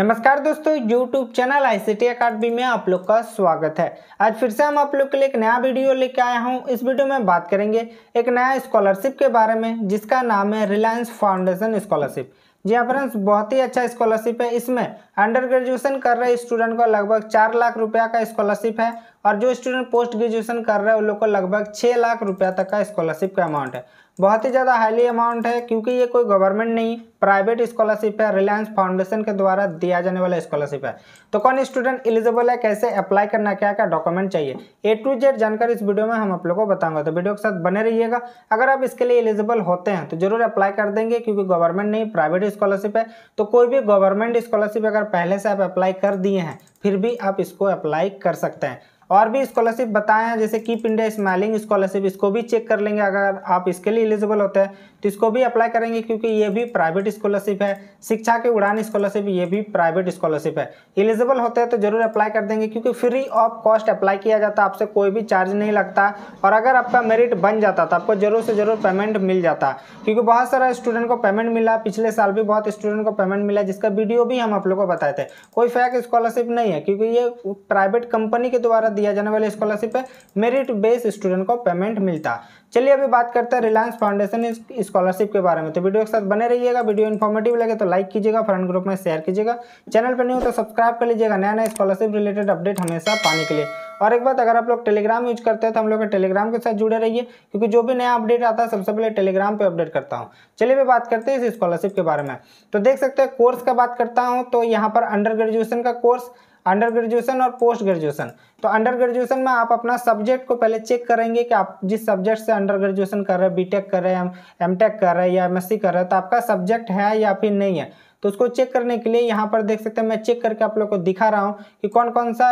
नमस्कार दोस्तों YouTube channel I C T academy में आप लोग का स्वागत है आज फिर से हम आप लोग के लिए एक नया वीडियो लेके आया हूँ इस वीडियो में बात करेंगे एक नया स्कॉलरशिप के बारे में जिसका नाम है रिलायंस फाउंडेशन स्कॉलरशिप जी हाँ फ्रेंड्स बहुत ही अच्छा स्कॉलरशिप है इसमें अंडर ग्रेजुएशन कर रहे स्टूडेंट को लगभग चार लाख रुपया का स्कॉलरशिप है और जो स्टूडेंट पोस्ट ग्रेजुएशन कर रहे हैं उन लोग को लगभग छः लाख रुपया तक का स्कॉलरशिप का अमाउंट है बहुत ही ज़्यादा हाईली अमाउंट है क्योंकि ये कोई गवर्नमेंट नहीं प्राइवेट स्कॉलरशिप है रिलायंस फाउंडेशन के द्वारा दिया जाने वाला स्कॉलरशिप है तो कौन स्टूडेंट एलिजिबल है कैसे अप्लाई करना क्या क्या डॉक्यूमेंट चाहिए ए टू जेड जानकारी इस वीडियो में हम आप लोगों को बताऊंगा तो वीडियो के साथ बने रहिएगा अगर आप इसके लिए एलिजिबल होते हैं तो जरूर अप्लाई कर देंगे क्योंकि गवर्नमेंट नहीं प्राइवेट स्कॉलरशिप है तो कोई भी गवर्नमेंट स्कॉलरशिप अगर पहले से आप अप्लाई कर दिए हैं फिर भी आप इसको अप्लाई कर सकते हैं और भी स्कॉलरशिप बताए हैं जैसे कीप इंडिया स्माइलिंग स्कॉलरशिप इसको भी चेक कर लेंगे अगर आप इसके लिए एलिजिबल होते हैं तो इसको भी अप्लाई करेंगे क्योंकि ये भी प्राइवेट स्कॉलरशिप है शिक्षा की उड़ान स्कॉलरशिप ये भी प्राइवेट स्कॉलरशिप है एलिजिबल होते हैं तो जरूर अप्लाई कर देंगे क्योंकि फ्री ऑफ कॉस्ट अप्लाई किया जाता है आपसे कोई भी चार्ज नहीं लगता और अगर आपका मेरिट बन जाता तो आपको जरूर से जरूर पेमेंट मिल जाता क्योंकि बहुत सारा स्टूडेंट को पेमेंट मिला पिछले साल भी बहुत स्टूडेंट को पेमेंट मिला जिसका वीडियो भी हम आप लोग को बताए थे कोई फैक स्कॉलरशिप नहीं है क्योंकि ये प्राइवेट कंपनी के द्वारा दिया जाने वाले स्कॉलरशिप है मेरिट बेस स्टूडेंट को पेमेंट मिलता चलिए अभी बात करते हैं रिलायंस फाउंडेशन स्कॉलरशिप के बारे में तो वीडियो के साथ बने रहिएगा वीडियो इन्फॉर्मेटिव लगे तो लाइक कीजिएगा फ्रेंड ग्रुप में शेयर कीजिएगा चैनल पर नहीं हो तो सब्सक्राइब कर लीजिएगा नया नया स्कॉलरशिप रिलेटेड अपडेट हमेशा पाने के लिए और एक बात अगर आप लोग टेलीग्राम यूज करते हैं तो हम लोग टेलीग्राम के साथ जुड़े रहिए क्योंकि जो भी नया अपडेट आता है सबसे पहले टेलीग्राम पे अपडेट करता हूँ चलिए मैं बात करते हैं इस स्कॉलरशिप के बारे में तो देख सकते हैं कोर्स का बात करता हूँ तो यहाँ पर अंडर ग्रेजुएशन का कोर्स अंडर ग्रेजुएशन और पोस्ट ग्रेजुएशन तो अंडर ग्रेजुएशन में आप अपना सब्जेक्ट को पहले चेक करेंगे कि आप जिस सब्जेक्ट से अंडर ग्रेजुएशन कर रहे हैं बीटेक कर रहे हैं एम टेक कर रहे हैं या एम कर रहे हैं तो आपका सब्जेक्ट है या फिर नहीं है तो उसको चेक करने के लिए यहाँ पर देख सकते हैं मैं चेक करके आप लोग को दिखा रहा हूँ कि कौन कौन सा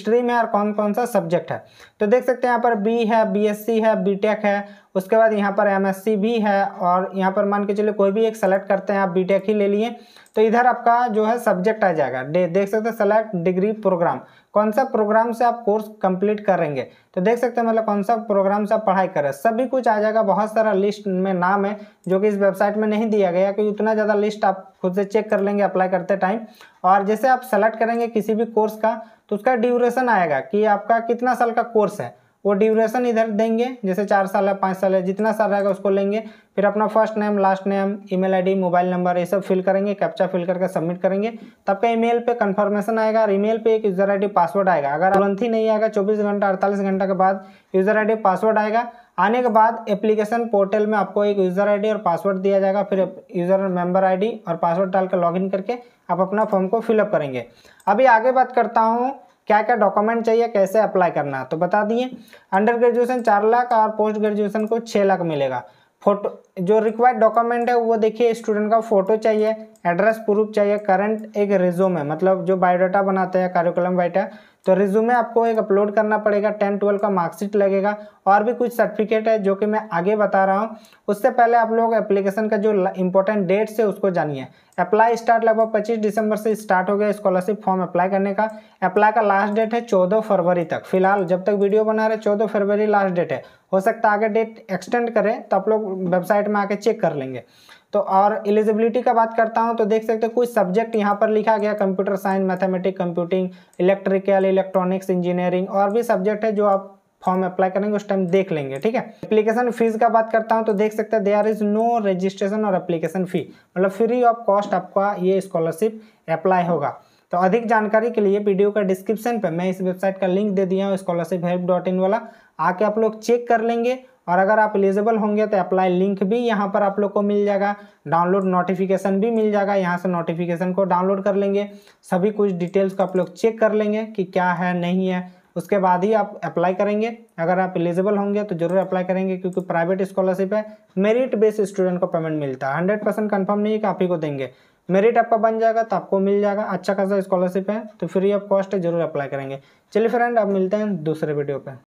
स्ट्रीम है और कौन कौन सा सब्जेक्ट है तो देख सकते हैं यहाँ पर बी है बीएससी है बीटेक है उसके बाद यहाँ पर एमएससी भी है और यहाँ पर मान के चलिए कोई भी एक सेलेक्ट करते हैं आप बीटेक ही ले लिए तो इधर आपका जो है सब्जेक्ट आ जाएगा दे, देख सकते हैं सेलेक्ट डिग्री प्रोग्राम कौन सा प्रोग्राम से आप कोर्स कंप्लीट करेंगे तो देख सकते हैं मतलब कौन सा प्रोग्राम से आप पढ़ाई करें सभी कुछ आ जाएगा बहुत सारा लिस्ट में नाम है जो कि इस वेबसाइट में नहीं दिया गया क्योंकि उतना ज़्यादा लिस्ट आप खुद से चेक कर लेंगे अप्लाई करते टाइम और जैसे आप सेलेक्ट करेंगे किसी भी कोर्स का तो उसका ड्यूरेशन आएगा कि आपका कितना साल का कोर्स है वो ड्यूरेशन इधर देंगे जैसे चार साल है पाँच साल है जितना साल रहेगा उसको लेंगे फिर अपना first name last name email ID mobile number ये सब फिल करेंगे कैप्चा फिल करके सबमिट करेंगे तब आपका ईमेल पे कंफर्मेशन आएगा और ईमेल पे एक यूज़र आईडी पासवर्ड आएगा अगर तुरंत ही नहीं आएगा 24 घंटा 48 घंटा के बाद यूज़र आई पासवर्ड आएगा आने के बाद एप्लीकेशन पोर्टल में आपको एक यूज़र आई और पासवर्ड दिया जाएगा फिर यूज़र मेम्बर आई और पासवर्ड डाल कर लॉग करके आप अपना फॉर्म को फिलअप करेंगे अभी आगे बात करता हूँ क्या क्या डॉक्यूमेंट चाहिए कैसे अप्लाई करना तो बता दिए अंडर ग्रेजुएशन चार लाख और पोस्ट ग्रेजुएशन को छः लाख मिलेगा फोटो जो रिक्वायर्ड डॉक्यूमेंट है वो देखिए स्टूडेंट का फोटो चाहिए एड्रेस प्रूफ चाहिए करंट एक रिज्यूम है मतलब जो बायोडाटा बनाते हैं कार्यकुलम वाइटा तो रिज्यूमे आपको एक अपलोड करना पड़ेगा टेन ट्वेल्व का मार्कशीट लगेगा और भी कुछ सर्टिफिकेट है जो कि मैं आगे बता रहा हूँ उससे पहले आप लोग एप्लीकेशन का जो इंपॉर्टेंट डेट्स है उसको जानिए अप्लाई स्टार्ट लगभग पच्चीस दिसंबर से स्टार्ट हो गया स्कॉलरशिप फॉर्म अप्लाई करने का अप्लाई का लास्ट डेट है चौदह फरवरी तक फिलहाल जब तक वीडियो बना रहे चौदह फरवरी लास्ट डेट है हो सकता है आगे डेट एक्सटेंड करें तो आप लोग वेबसाइट में आके चेक कर लेंगे तो और एलिजिबिलिटी का बात करता हूँ तो देख सकते हो कुछ सब्जेक्ट यहाँ पर लिखा गया computer science mathematic computing electrical electronics engineering और भी सब्जेक्ट है जो आप फॉर्म अप्लाई करेंगे उस टाइम देख लेंगे ठीक है एप्लीकेशन फीस का बात करता हूँ तो देख सकते हैं देयर इज नो रजिस्ट्रेशन और एप्लीकेशन फी मतलब फ्री ऑफ कॉस्ट आपका ये स्कॉलरशिप अप्लाई होगा तो अधिक जानकारी के लिए वीडियो का डिस्क्रिप्शन पर मैं इस वेबसाइट का लिंक दे दिया हूँ स्कॉलरशिप हेल्प डॉट इन वाला आके आप लोग चेक कर लेंगे और अगर आप एलिजिबल होंगे तो अप्लाई लिंक भी यहाँ पर आप लोग को मिल जाएगा डाउनलोड नोटिफिकेशन भी मिल जाएगा यहाँ से नोटिफिकेशन को डाउनलोड कर लेंगे सभी कुछ डिटेल्स को आप लोग चेक कर लेंगे कि क्या है नहीं है उसके बाद ही आप अप्लाई करेंगे अगर आप एलिजिबल होंगे तो जरूर अप्लाई करेंगे क्योंकि प्राइवेट स्कॉलरशिप है मेरिट बेस्ड स्टूडेंट को पेमेंट मिलता है हंड्रेड परसेंट कन्फर्म नहीं कि आप ही को देंगे मेरिट आपका बन जाएगा तो आपको मिल जाएगा अच्छा खासा स्कॉलरशिप है तो फ्री ऑफ कॉस्ट जरूर अप्लाई करेंगे चलिए फ्रेंड अब मिलते हैं दूसरे वीडियो पर